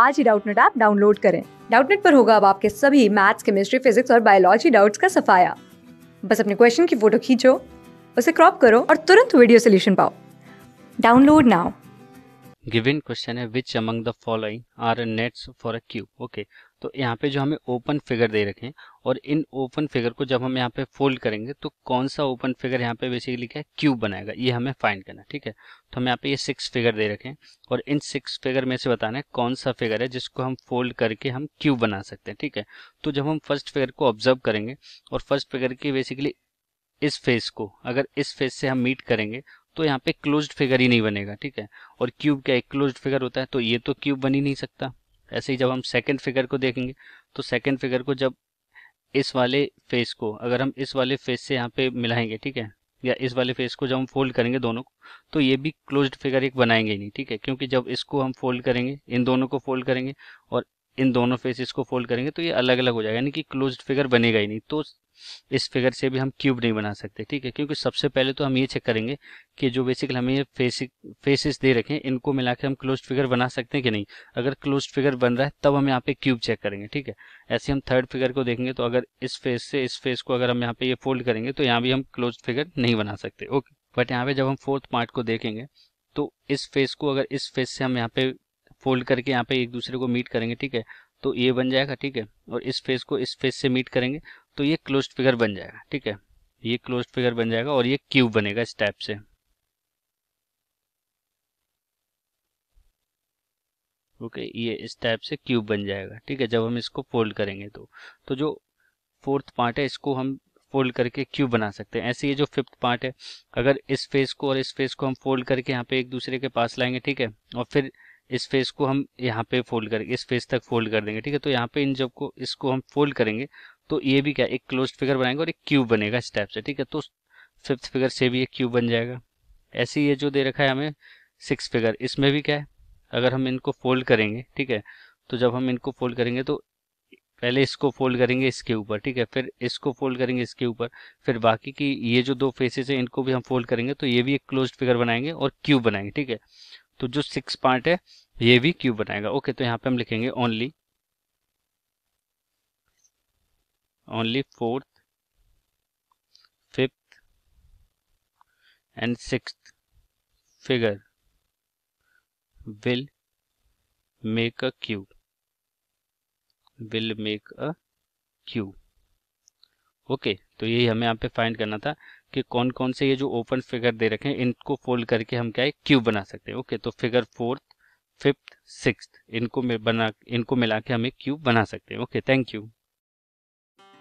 आज ही Doubtnut app download करें डाउटनेट पर होगा अब आपके सभी मैथ्स केमिस्ट्री फिजिक्स और बायोलॉजी डाउट्स का सफाया बस अपने क्वेश्चन की फोटो खींचो उसे क्रॉप करो और तुरंत वीडियो सोल्यूशन पाओ डाउनलोड नाउ गिवन क्वेश्चन है which among the following are nets for a cube okay तो यहाँ पे जो हमें ओपन फिगर दे रखे हैं और इन ओपन फिगर को जब हम यहाँ पे फोल्ड करेंगे तो कौन सा ओपन फिगर यहाँ पे बेसिकली क्या है क्यूब बनाएगा ये हमें फाइंड करना है ठीक है तो हम यहाँ पे ये सिक्स फिगर दे रखे हैं और इन सिक्स फिगर में से बताना है कौन सा फिगर है जिसको हम फोल्ड करके हम क्यूब बना सकते हैं ठीक है तो जब हम फर्स्ट फिगर को ऑब्जर्व करेंगे और फर्स्ट फिगर की बेसिकली इस फेस को अगर इस फेस से हम मीट करेंगे तो यहाँ पे क्लोज्ड फिगर ही नहीं बनेगा ठीक है और क्यूब क्या एक क्लोज्ड फिगर होता है तो ये तो क्यूब बन ही नहीं सकता ऐसे ही जब हम सेकेंड फिगर को देखेंगे तो सेकंड फिगर को जब इस वाले फेस को अगर हम इस वाले फेस से यहाँ पे मिलाएंगे ठीक है या इस वाले फेस को जब हम फोल्ड करेंगे दोनों को तो ये भी क्लोज्ड फिगर एक बनाएंगे ही नहीं ठीक है क्योंकि जब इसको हम फोल्ड करेंगे इन दोनों को फोल्ड करेंगे और इन दोनों फेसेस को फोल्ड करेंगे तो ये अलग अलग हो जाएगा यानी कि क्लोज्ड फिगर बनेगा ही नहीं तो इस फिगर से भी हम क्यूब नहीं बना सकते ठीक है क्योंकि सबसे पहले तो हम ये चेक करेंगे कि जो बेसिकली हमें ये फेसिक फेसिस दे रखे हैं इनको मिला हम क्लोज फिगर बना सकते हैं कि नहीं अगर क्लोज फिगर बन रहा है तब हम यहाँ पे क्यूब चेक करेंगे ठीक है ऐसे हम थर्ड फिगर को देखेंगे तो अगर इस फेस से इस फेस को अगर हम यहाँ पे ये फोल्ड करेंगे तो यहाँ भी हम क्लोज फिगर नहीं बना सकते ओके बट यहाँ पे जब हम फोर्थ पार्ट को देखेंगे तो इस फेस को अगर इस फेस से हम यहाँ पे फोल्ड करके यहाँ पे एक दूसरे को मीट करेंगे ठीक है तो ये बन जाएगा ठीक है और इस फेस को इस फेस से मीट करेंगे तो ये क्लोज फिगर बन जाएगा ठीक है ये क्लोज फिगर बन जाएगा और ये क्यूब बनेगा इस टाइप से ओके okay, ये इस टाइप से क्यूब बन जाएगा ठीक है जब हम इसको फोल्ड करेंगे तो तो जो फोर्थ पार्ट है इसको हम फोल्ड करके क्यूब बना सकते हैं ऐसे ये जो फिफ्थ पार्ट है अगर इस फेस को और इस फेस को हम फोल्ड करके यहाँ पे एक दूसरे के पास लाएंगे ठीक है और फिर इस फेस को हम यहाँ पे फोल्ड कर इस फेस तक फोल्ड कर देंगे ठीक है तो यहाँ पे इन जब को इसको हम फोल्ड करेंगे तो ये भी क्या एक क्लोज फिगर बनाएंगे और एक क्यूब बनेगा इस टाइप से ठीक है तो फिफ्थ फिगर से भी एक क्यूब बन जाएगा ऐसे ये जो दे रखा है हमें सिक्स फिगर इसमें भी क्या है अगर हम इनको फोल्ड करेंगे ठीक है तो जब हम इनको फोल्ड करेंगे तो पहले इसको फोल्ड करेंगे इसके ऊपर ठीक है फिर इसको फोल्ड करेंगे इसके ऊपर फिर बाकी की ये जो दो फेसेस हैं इनको भी हम फोल्ड करेंगे तो ये भी एक क्लोज फिगर बनाएंगे और क्यूब बनाएंगे ठीक है तो जो सिक्स पार्ट है ये भी क्यूब बनाएगा ओके तो यहाँ पे हम लिखेंगे only only fourth, fifth, and sixth figure will make a cube. Will make a cube. Okay okay, तो यही हमें यहाँ पे फाइंड करना था कि कौन कौन से ये जो ओपन फिगर दे रखे हैं इनको फोल्ड करके हम क्या है क्यूब बना सकते हैं ओके okay, तो फिगर फोर्थ फिफ्थ सिक्स इनको बना इनको मिला के हम एक क्यूब बना सकते हैं ओके थैंक यू